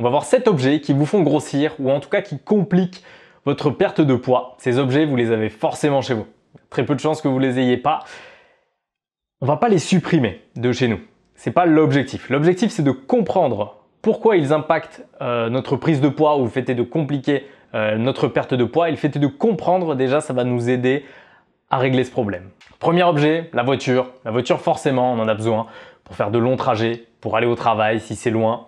On va voir 7 objets qui vous font grossir ou en tout cas qui compliquent votre perte de poids. Ces objets, vous les avez forcément chez vous. Très peu de chances que vous les ayez pas. On va pas les supprimer de chez nous. C'est pas l'objectif. L'objectif, c'est de comprendre pourquoi ils impactent euh, notre prise de poids ou le fait de compliquer euh, notre perte de poids. Et le fait est de comprendre déjà, ça va nous aider à régler ce problème. Premier objet, la voiture. La voiture, forcément, on en a besoin pour faire de longs trajets, pour aller au travail si c'est loin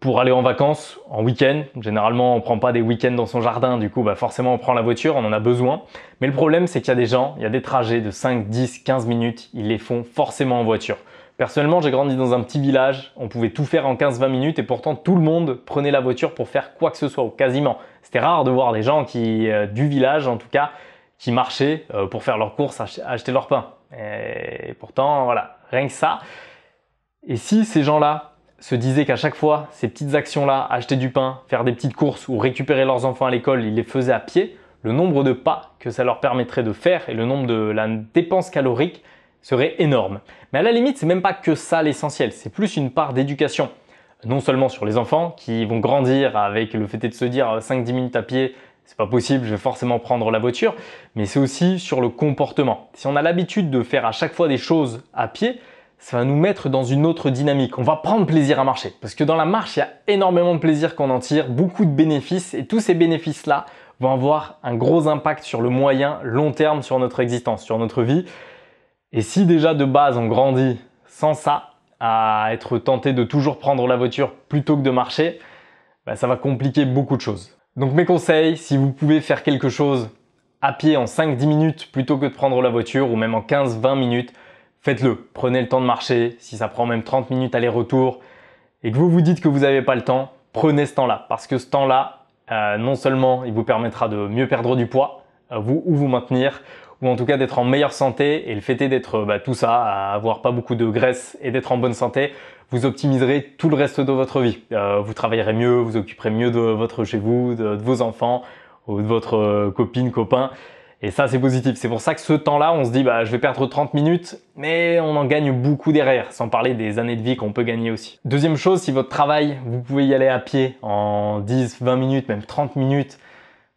pour aller en vacances, en week-end. Généralement, on prend pas des week-ends dans son jardin, du coup, bah forcément, on prend la voiture, on en a besoin. Mais le problème, c'est qu'il y a des gens, il y a des trajets de 5, 10, 15 minutes, ils les font forcément en voiture. Personnellement, j'ai grandi dans un petit village, on pouvait tout faire en 15-20 minutes et pourtant tout le monde prenait la voiture pour faire quoi que ce soit, ou quasiment. C'était rare de voir des gens qui, euh, du village en tout cas, qui marchaient euh, pour faire leurs courses, acheter leur pain. Et pourtant, voilà, rien que ça. Et si ces gens-là se disaient qu'à chaque fois, ces petites actions-là, acheter du pain, faire des petites courses ou récupérer leurs enfants à l'école, ils les faisaient à pied, le nombre de pas que ça leur permettrait de faire et le nombre de la dépense calorique serait énorme. Mais à la limite, c'est même pas que ça l'essentiel, c'est plus une part d'éducation. Non seulement sur les enfants qui vont grandir avec le fait de se dire 5-10 euh, minutes à pied, c'est pas possible, je vais forcément prendre la voiture, mais c'est aussi sur le comportement. Si on a l'habitude de faire à chaque fois des choses à pied, ça va nous mettre dans une autre dynamique. On va prendre plaisir à marcher parce que dans la marche, il y a énormément de plaisir qu'on en tire, beaucoup de bénéfices et tous ces bénéfices-là vont avoir un gros impact sur le moyen, long terme, sur notre existence, sur notre vie. Et si déjà de base on grandit sans ça, à être tenté de toujours prendre la voiture plutôt que de marcher, bah, ça va compliquer beaucoup de choses. Donc mes conseils, si vous pouvez faire quelque chose à pied en 5-10 minutes plutôt que de prendre la voiture ou même en 15-20 minutes, faites-le. Prenez le temps de marcher. Si ça prend même 30 minutes aller-retour et que vous vous dites que vous n'avez pas le temps, prenez ce temps-là. Parce que ce temps-là, euh, non seulement il vous permettra de mieux perdre du poids, euh, vous ou vous maintenir, ou en tout cas d'être en meilleure santé et le fait d'être euh, bah, tout ça, à avoir pas beaucoup de graisse et d'être en bonne santé, vous optimiserez tout le reste de votre vie. vous travaillerez mieux, vous occuperez mieux de votre chez vous, de vos enfants ou de votre copine, copain. Et ça, c'est positif. C'est pour ça que ce temps-là, on se dit, bah, je vais perdre 30 minutes, mais on en gagne beaucoup derrière, sans parler des années de vie qu'on peut gagner aussi. Deuxième chose, si votre travail, vous pouvez y aller à pied en 10, 20 minutes, même 30 minutes,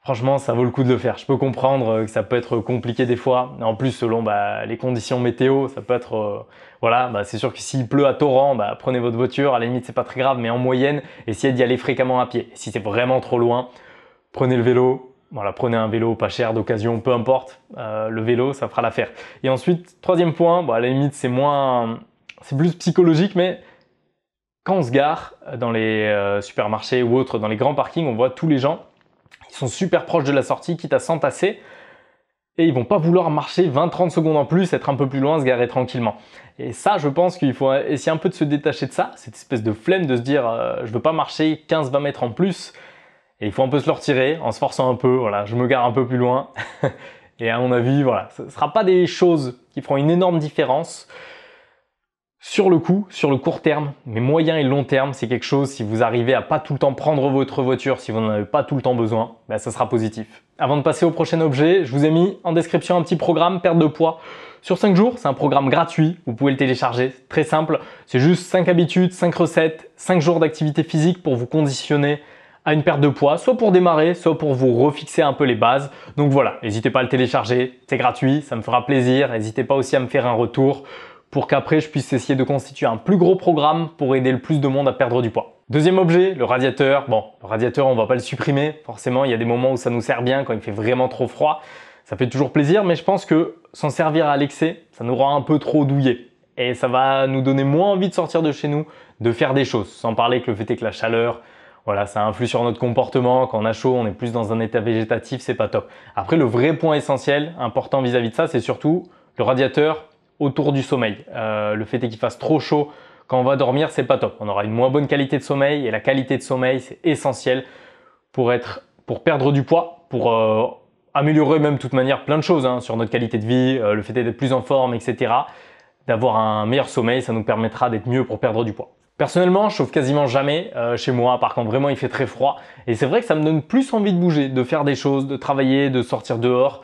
franchement, ça vaut le coup de le faire. Je peux comprendre euh, que ça peut être compliqué des fois. En plus, selon bah, les conditions météo, ça peut être... Euh, voilà, bah, c'est sûr que s'il pleut à torrent, bah, prenez votre voiture. À la limite, c'est pas très grave, mais en moyenne, essayez d'y aller fréquemment à pied. Si c'est vraiment trop loin, prenez le vélo, voilà, prenez un vélo pas cher, d'occasion, peu importe, euh, le vélo, ça fera l'affaire. Et ensuite, troisième point, à la limite, c'est moins, c'est plus psychologique, mais quand on se gare euh, dans les euh, supermarchés ou autres, dans les grands parkings, on voit tous les gens, qui sont super proches de la sortie, qui à s'entasser, et ils vont pas vouloir marcher 20-30 secondes en plus, être un peu plus loin, se garer tranquillement. Et ça, je pense qu'il faut essayer un peu de se détacher de ça, cette espèce de flemme de se dire je ne veux pas marcher 15-20 mètres en plus il faut un peu se le retirer en se forçant un peu. Voilà, je me gare un peu plus loin. et à mon avis, voilà, ce ne sera pas des choses qui feront une énorme différence sur le coup, sur le court terme, mais moyen et long terme, c'est quelque chose, si vous arrivez à pas tout le temps prendre votre voiture, si vous n'en avez pas tout le temps besoin, ben ça sera positif. Avant de passer au prochain objet, je vous ai mis en description un petit programme perte de poids sur 5 jours. C'est un programme gratuit, vous pouvez le télécharger, très simple. C'est juste 5 habitudes, 5 recettes, 5 jours d'activité physique pour vous conditionner à une perte de poids, soit pour démarrer, soit pour vous refixer un peu les bases. Donc voilà, n'hésitez pas à le télécharger, c'est gratuit, ça me fera plaisir. N'hésitez pas aussi à me faire un retour pour qu'après je puisse essayer de constituer un plus gros programme pour aider le plus de monde à perdre du poids. Deuxième objet, le radiateur. Bon, le radiateur, on va pas le supprimer. Forcément, il y a des moments où ça nous sert bien quand il fait vraiment trop froid. Ça fait toujours plaisir, mais je pense que s'en servir à l'excès, ça nous rend un peu trop douillés. Et ça va nous donner moins envie de sortir de chez nous, de faire des choses. Sans parler que le fait est que la chaleur, voilà, ça influe sur notre comportement. Quand on a chaud, on est plus dans un état végétatif, c'est pas top. Après, le vrai point essentiel, important vis-à-vis de ça, c'est surtout le radiateur autour du sommeil. Euh, le fait qu'il fasse trop chaud quand on va dormir, c'est pas top. On aura une moins bonne qualité de sommeil et la qualité de sommeil, c'est essentiel pour perdre du poids, pour euh, améliorer même de toute manière plein de choses hein, sur notre qualité de vie, euh, le fait d'être plus en forme, etc. D'avoir un meilleur sommeil, ça nous permettra d'être mieux pour perdre du poids. Personnellement, je chauffe quasiment jamais euh, chez moi, par contre vraiment il fait très froid. Et c'est vrai que ça me donne plus envie de bouger, de faire des choses, de travailler, de sortir dehors.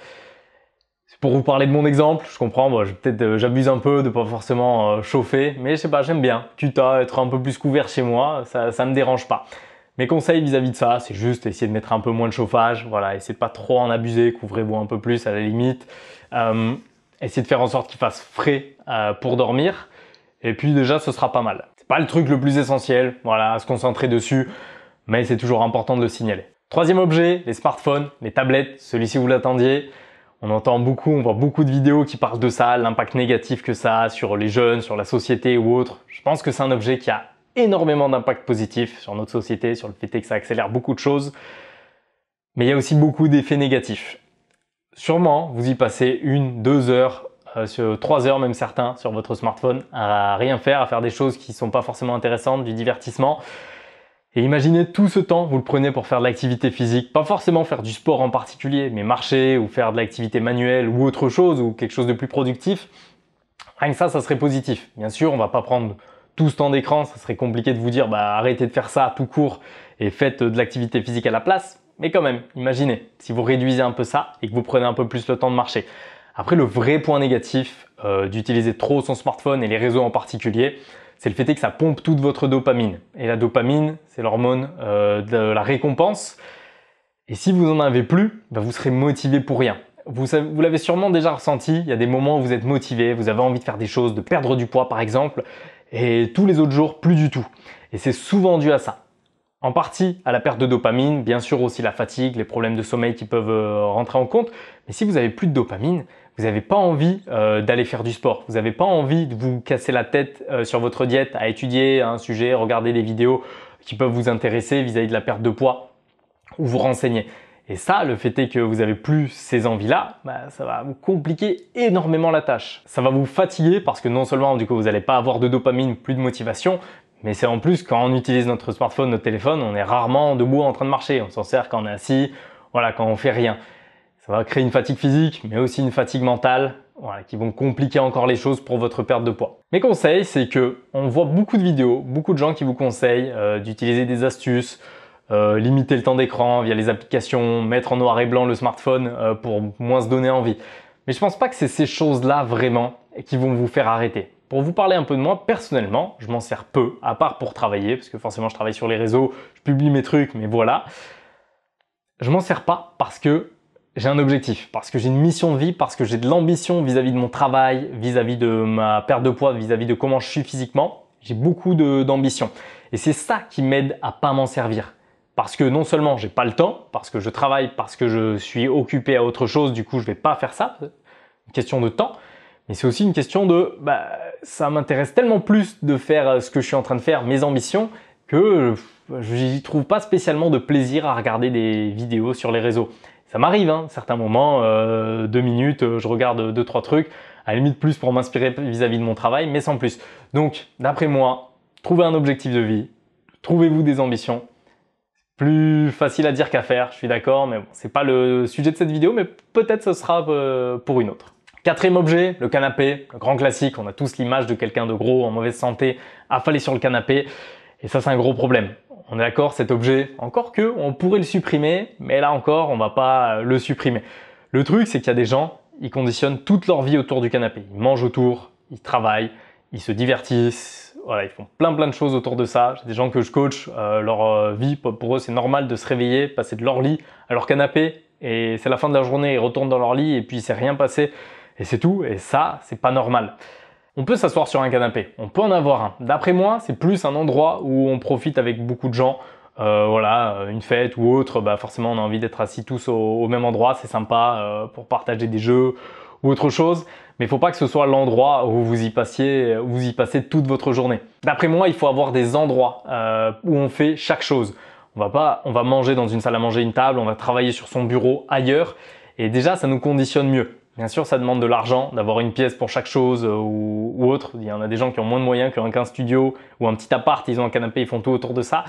Pour vous parler de mon exemple, je comprends, peut-être euh, j'abuse un peu de pas forcément euh, chauffer, mais je sais pas, j'aime bien. Tu t'as être un peu plus couvert chez moi, ça, ne me dérange pas. Mes conseils vis-à-vis de ça, c'est juste essayer de mettre un peu moins de chauffage, voilà, essayez de pas trop en abuser, couvrez-vous un peu plus à la limite. essayez de faire en sorte qu'il fasse frais pour dormir. Et puis déjà, ce sera pas mal pas le truc le plus essentiel, voilà, à se concentrer dessus, mais c'est toujours important de le signaler. Troisième objet, les smartphones, les tablettes, celui-ci vous l'attendiez. On entend beaucoup, on voit beaucoup de vidéos qui parlent de ça, l'impact négatif que ça a sur les jeunes, sur la société ou autre. Je pense que c'est un objet qui a énormément d'impact positif sur notre société, sur le fait que ça accélère beaucoup de choses. Mais il y a aussi beaucoup d'effets négatifs. Sûrement, vous y passez une, deux heures 3 euh, heures même certains sur votre smartphone à rien faire, à faire des choses qui ne sont pas forcément intéressantes, du divertissement. Et imaginez tout ce temps, vous le prenez pour faire de l'activité physique, pas forcément faire du sport en particulier, mais marcher ou faire de l'activité manuelle ou autre chose ou quelque chose de plus productif. Rien que ça, ça serait positif. Bien sûr, on ne va pas prendre tout ce temps d'écran, ça serait compliqué de vous dire bah arrêtez de faire ça tout court et faites de l'activité physique à la place. Mais quand même, imaginez, si vous réduisez un peu ça et que vous prenez un peu plus le temps de marcher. Après, le vrai point négatif euh, d'utiliser trop son smartphone et les réseaux en particulier, c'est le fait que ça pompe toute votre dopamine. Et la dopamine, c'est l'hormone euh, de la récompense. Et si vous en avez plus, bah, vous serez motivé pour rien. Vous, vous l'avez sûrement déjà ressenti, il y a des moments où vous êtes motivé, vous avez envie de faire des choses, de perdre du poids par exemple, et tous les autres jours, plus du tout. Et c'est souvent dû à ça. En partie à la perte de dopamine, bien sûr aussi la fatigue, les problèmes de sommeil qui peuvent euh, rentrer en compte, mais si vous avez plus de dopamine, vous n'avez pas envie euh, d'aller faire du sport, vous n'avez pas envie de vous casser la tête euh, sur votre diète, à étudier un sujet, regarder des vidéos qui peuvent vous intéresser vis-à-vis de la perte de poids ou vous renseigner. Et ça, le fait est que vous n'avez plus ces envies-là, bah, ça va vous compliquer énormément la tâche. Ça va vous fatiguer parce que non seulement du coup vous n'allez pas avoir de dopamine, plus de motivation, mais c'est en plus quand on utilise notre smartphone, notre téléphone, on est rarement debout en train de marcher. On s'en sert quand on est assis, voilà, quand on fait rien ça va créer une fatigue physique, mais aussi une fatigue mentale, qui vont compliquer encore les choses pour votre perte de poids. Mes conseils, c'est que on voit beaucoup de vidéos, beaucoup de gens qui vous conseillent euh, d'utiliser des astuces, euh, limiter le temps d'écran via les applications, mettre en noir et blanc le smartphone euh, pour moins se donner envie. Mais je pense pas que c'est ces choses-là vraiment qui vont vous faire arrêter. Pour vous parler un peu de moi, personnellement, je m'en sers peu, à part pour travailler, parce que forcément je travaille sur les réseaux, je publie mes trucs, mais voilà. Je m'en sers pas parce que j'ai un objectif, parce que j'ai une mission de vie, parce que j'ai de l'ambition vis-à-vis de mon travail, vis-à-vis de ma perte de poids, vis-à-vis de comment je suis physiquement. J'ai beaucoup d'ambition. Et c'est ça qui m'aide à pas m'en servir. Parce que non seulement j'ai pas le temps, parce que je travaille, parce que je suis occupé à autre chose, du coup je vais pas faire ça. Euh, une question de temps. Mais c'est aussi une question de, bah, ça m'intéresse tellement plus de faire euh, ce que je suis en train de faire, mes ambitions, que je n'y trouve pas spécialement de plaisir à regarder des vidéos sur les réseaux. Ça m'arrive, hein, certains moments, euh, deux minutes, euh, je regarde deux, trois trucs, à la limite plus pour m'inspirer vis-à-vis de mon travail, mais sans plus. Donc, d'après moi, trouvez un objectif de vie, trouvez-vous des ambitions. Plus facile à dire qu'à faire, je suis d'accord, mais bon, c'est pas le sujet de cette vidéo, mais peut-être ce sera euh, pour une autre. Quatrième objet, le canapé, le grand classique. On a tous l'image de quelqu'un de gros, en mauvaise santé, affalé sur le canapé. Et ça, c'est un gros problème. On est d'accord, cet objet, encore que, on pourrait le supprimer, mais là encore, on va pas le supprimer. Le truc, c'est qu'il y a des gens, ils conditionnent toute leur vie autour du canapé. Ils mangent autour, ils travaillent, ils se divertissent, voilà, ils font plein plein de choses autour de ça. J'ai des gens que je coach, euh, leur euh, vie, pour eux, c'est normal de se réveiller, passer de leur lit à leur canapé, et c'est la fin de la journée, ils retournent dans leur lit, et puis c'est rien passé, et c'est tout, et ça, c'est pas normal. On peut s'asseoir sur un canapé, on peut en avoir un. D'après moi, c'est plus un endroit où on profite avec beaucoup de gens. Euh, voilà, euh, une fête ou autre, bah forcément on a envie d'être assis tous au, même endroit, c'est sympa euh, pour partager des jeux ou autre chose. Mais il faut pas que ce soit l'endroit où vous y passiez, vous y passez toute votre journée. D'après moi, il faut avoir des endroits où on fait chaque chose. On va pas, on va manger dans une salle à manger, une table, on va travailler sur son bureau ailleurs. Et déjà, ça nous conditionne mieux. Bien sûr, ça demande de l'argent, d'avoir une pièce pour chaque chose euh, ou, autre. Il y en a des gens qui ont moins de moyens, qui ont qu'un studio ou un petit appart, ils ont un canapé, ils font tout autour de ça.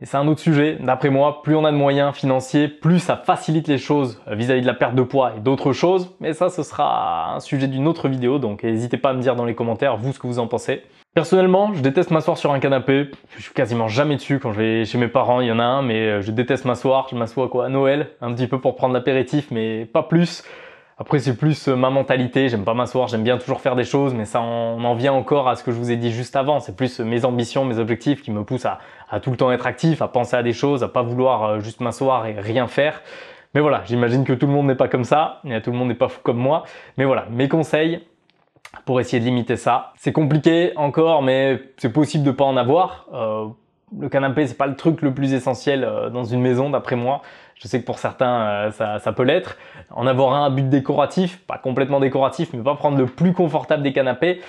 Et c'est un autre sujet. D'après moi, plus on a de moyens financiers, plus ça facilite les choses vis-à-vis de la perte de poids et d'autres choses. Mais ça, ce sera un sujet d'une autre vidéo, donc n'hésitez pas à me dire dans les commentaires, vous, ce que vous en pensez. Personnellement, je déteste m'asseoir sur un canapé. Je suis quasiment jamais dessus quand je vais chez mes parents, il y en a un, mais euh, je déteste m'asseoir. Je m'assois quoi à Noël, un petit peu pour prendre l'apéritif, mais pas plus. Après, c'est plus euh, ma mentalité. J'aime pas m'asseoir, j'aime bien toujours faire des choses, mais ça, on en vient encore à ce que je vous ai dit juste avant. C'est plus euh, mes ambitions, mes objectifs qui me poussent à, tout le temps être actif, à penser à des choses, à pas vouloir euh, juste m'asseoir et rien faire. Mais voilà, j'imagine que tout le monde n'est pas comme ça, et tout le monde n'est pas fou comme moi. Mais voilà, mes conseils, pour essayer de limiter ça. C'est compliqué encore, mais c'est possible de pas en avoir le canapé, c'est pas le truc le plus essentiel euh, dans une maison, d'après moi. Je sais que pour certains, euh, ça, peut l'être. En avoir un à but décoratif, pas complètement décoratif, mais pas prendre le plus confortable des canapés,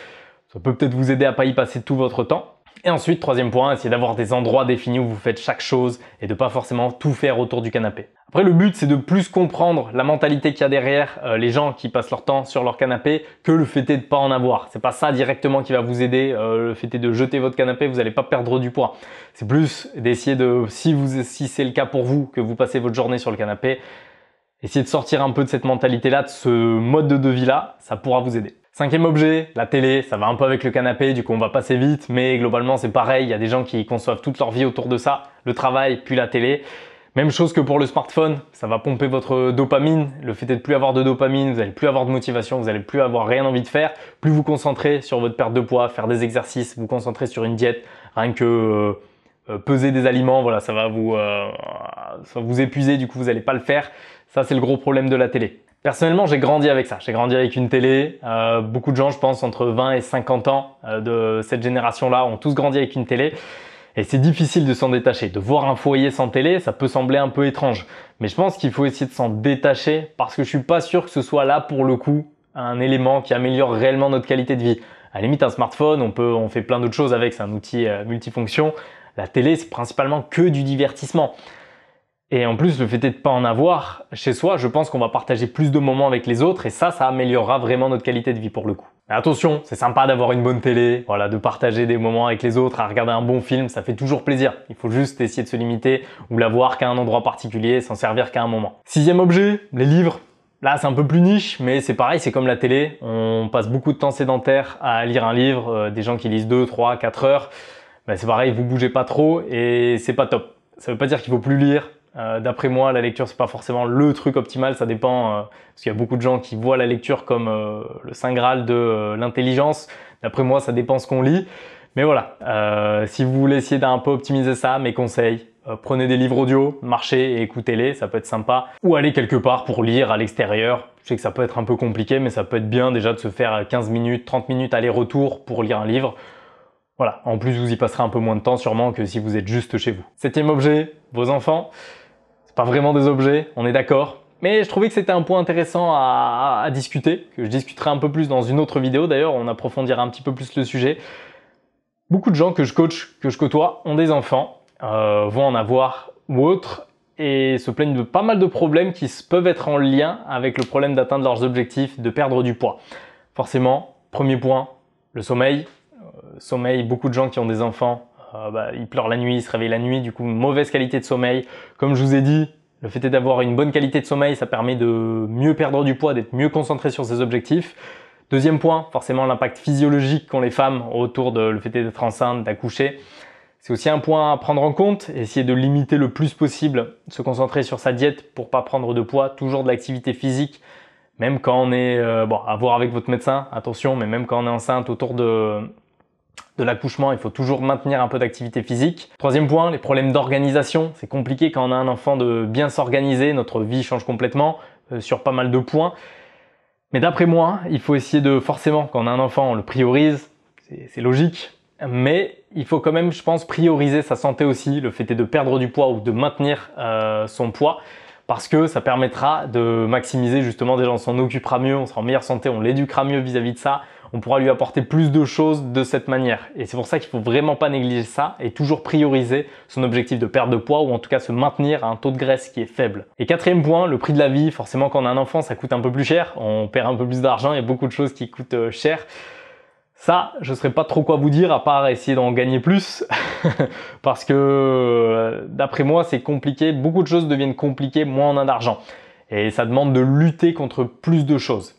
ça peut peut-être vous aider à pas y passer tout votre temps. Et ensuite, troisième point, essayez d'avoir des endroits définis où vous faites chaque chose et de pas forcément tout faire autour du canapé. Après, le but, c'est de plus comprendre la mentalité qu'il y a derrière euh, les gens qui passent leur temps sur leur canapé que le fait de pas en avoir. C'est pas ça directement qui va vous aider. Euh, le fait de jeter votre canapé, vous n'allez pas perdre du poids. C'est plus d'essayer de, si vous, si c'est le cas pour vous, que vous passez votre journée sur le canapé, essayez de sortir un peu de cette mentalité-là, de ce mode de vie-là. Ça pourra vous aider. Cinquième objet, la télé, ça va un peu avec le canapé, du coup on va passer vite, mais globalement c'est pareil, il y a des gens qui conçoivent toute leur vie autour de ça, le travail, puis la télé. Même chose que pour le smartphone, ça va pomper votre dopamine. Le fait de ne plus avoir de dopamine, vous n'allez plus avoir de motivation, vous n'allez plus avoir rien envie de faire. Plus vous concentrez sur votre perte de poids, faire des exercices, vous concentrez sur une diète, rien que euh, euh, peser des aliments, voilà, ça va vous, euh, ça va vous épuiser, du coup vous n'allez pas le faire. Ça c'est le gros problème de la télé. Personnellement, j'ai grandi avec ça. J'ai grandi avec une télé. Euh, beaucoup de gens, je pense, entre 20 et 50 ans euh, de cette génération-là ont tous grandi avec une télé. Et c'est difficile de s'en détacher. De voir un foyer sans télé, ça peut sembler un peu étrange. Mais je pense qu'il faut essayer de s'en détacher parce que je suis pas sûr que ce soit là pour le coup un élément qui améliore réellement notre qualité de vie. À la limite, un smartphone, on peut, on fait plein d'autres choses avec. C'est un outil euh, multifonction. La télé, c'est principalement que du divertissement. Et en plus, le fait de ne pas en avoir chez soi, je pense qu'on va partager plus de moments avec les autres et ça, ça améliorera vraiment notre qualité de vie pour le coup. Mais attention, c'est sympa d'avoir une bonne télé, voilà, de partager des moments avec les autres, à regarder un bon film, ça fait toujours plaisir. Il faut juste essayer de se limiter ou l'avoir qu'à un endroit particulier, s'en servir qu'à un moment. Sixième objet, les livres. Là, c'est un peu plus niche, mais c'est pareil, c'est comme la télé. On passe beaucoup de temps sédentaire à lire un livre, euh, des gens qui lisent 2, 3, 4 heures. Ben, c'est pareil, vous bougez pas trop et c'est pas top. Ça veut pas dire qu'il faut plus lire, euh, d'après moi, la lecture, c'est pas forcément le truc optimal, ça dépend, euh, parce qu'il y a beaucoup de gens qui voient la lecture comme euh, le saint graal de l'intelligence. D'après moi, ça dépend ce qu'on lit. Mais voilà, si vous voulez essayer d'un peu optimiser ça, mes conseils, prenez des livres audio, marchez et écoutez-les, ça peut être sympa. Ou allez quelque part pour lire à l'extérieur. Je sais que ça peut être un peu compliqué, mais ça peut être bien déjà de se faire 15 minutes, 30 minutes aller-retour pour lire un livre. Voilà, en plus vous y passerez un peu moins de temps sûrement que si vous êtes juste chez vous. Septième objet, vos enfants pas vraiment des objets, on est d'accord. Mais je trouvais que c'était un point intéressant à, discuter, que je discuterai un peu plus dans une autre vidéo d'ailleurs, on approfondira un petit peu plus le sujet. Beaucoup de gens que je coach, que je côtoie, ont des enfants, euh, vont en avoir ou autres, et se plaignent de pas mal de problèmes qui peuvent être en lien avec le problème d'atteindre leurs objectifs, de perdre du poids. Forcément, premier point, le sommeil. Euh, sommeil, beaucoup de gens qui ont des enfants euh, bah, il pleure la nuit, il se réveille la nuit, du coup mauvaise qualité de sommeil. Comme je vous ai dit, le fait d'avoir une bonne qualité de sommeil, ça permet de mieux perdre du poids, d'être mieux concentré sur ses objectifs. Deuxième point, forcément l'impact physiologique qu'ont les femmes autour de le fait d'être enceinte, d'accoucher. C'est aussi un point à prendre en compte, essayer de limiter le plus possible, se concentrer sur sa diète pour pas prendre de poids, toujours de l'activité physique, même quand on est, euh, bon, à voir avec votre médecin, attention, mais même quand on est enceinte, autour de de l'accouchement, il faut toujours maintenir un peu d'activité physique. Troisième point, les problèmes d'organisation. C'est compliqué quand on a un enfant de bien s'organiser, notre vie change complètement euh, sur pas mal de points. Mais d'après moi, il faut essayer de forcément, quand on a un enfant, on le priorise, c'est logique, mais il faut quand même, je pense, prioriser sa santé aussi, le fait est de perdre du poids ou de maintenir euh, son poids, parce que ça permettra de maximiser justement, déjà on s'en occupera mieux, on sera en meilleure santé, on l'éduquera mieux vis à -vis de ça, on pourra lui apporter plus de choses de cette manière. Et c'est pour ça qu'il faut vraiment pas négliger ça et toujours prioriser son objectif de perte de poids ou en tout cas se maintenir à un taux de graisse qui est faible. Et quatrième point, le prix de la vie. Forcément, quand on a un enfant, ça coûte un peu plus cher, on perd un peu plus d'argent, il y a beaucoup de choses qui coûtent euh, cher. Ça, je ne saurais pas trop quoi vous dire à part essayer d'en gagner plus parce que euh, d'après moi, c'est compliqué. Beaucoup de choses deviennent compliquées, moins on a d'argent. Et ça demande de lutter contre plus de choses.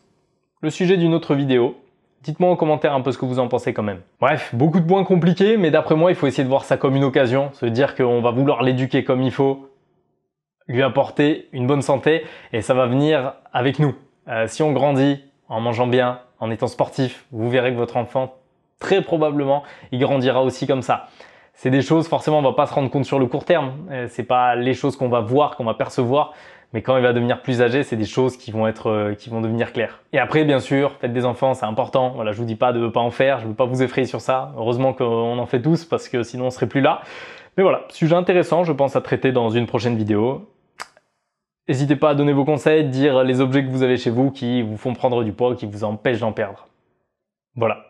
Le sujet d'une autre vidéo, Dites-moi en commentaire un peu ce que vous en pensez quand même. Bref, beaucoup de points compliqués, mais d'après moi, il faut essayer de voir ça comme une occasion, se dire qu'on va vouloir l'éduquer comme il faut, lui apporter une bonne santé, et ça va venir avec nous. Euh, si on grandit en mangeant bien, en étant sportif, vous verrez que votre enfant, très probablement, il grandira aussi comme ça c'est des choses, forcément, on va pas se rendre compte sur le court terme. Euh, c'est pas les choses qu'on va voir, qu'on va percevoir. Mais quand il va devenir plus âgé, c'est des choses qui vont être, euh, qui vont devenir claires. Et après, bien sûr, faites des enfants, c'est important. Voilà, je vous dis pas de pas en faire, je veux pas vous effrayer sur ça. Heureusement qu'on en fait tous parce que sinon on serait plus là. Mais voilà, sujet intéressant, je pense à traiter dans une prochaine vidéo. N'hésitez pas à donner vos conseils, dire les objets que vous avez chez vous qui vous font prendre du poids qui vous empêchent d'en perdre. Voilà.